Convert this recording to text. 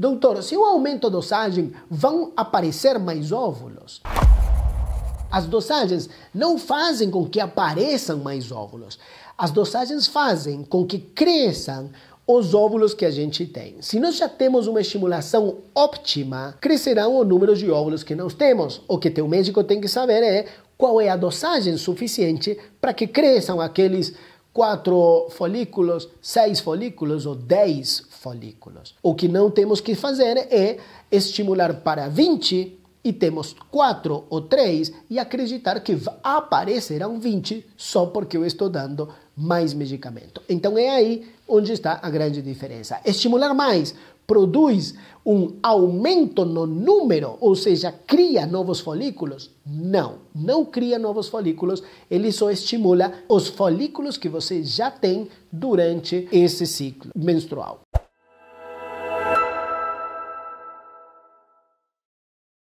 Doutor, se eu aumento a dosagem, vão aparecer mais óvulos? As dosagens não fazem com que apareçam mais óvulos. As dosagens fazem com que cresçam os óvulos que a gente tem. Se nós já temos uma estimulação óptima, crescerão o número de óvulos que nós temos. O que teu médico tem que saber é qual é a dosagem suficiente para que cresçam aqueles óvulos quatro folículos, seis folículos ou dez folículos. O que não temos que fazer é estimular para 20 e temos quatro ou três e acreditar que aparecerão 20 só porque eu estou dando mais medicamento. Então é aí onde está a grande diferença. Estimular mais produz um aumento no número, ou seja, cria novos folículos? Não, não cria novos folículos, ele só estimula os folículos que você já tem durante esse ciclo menstrual.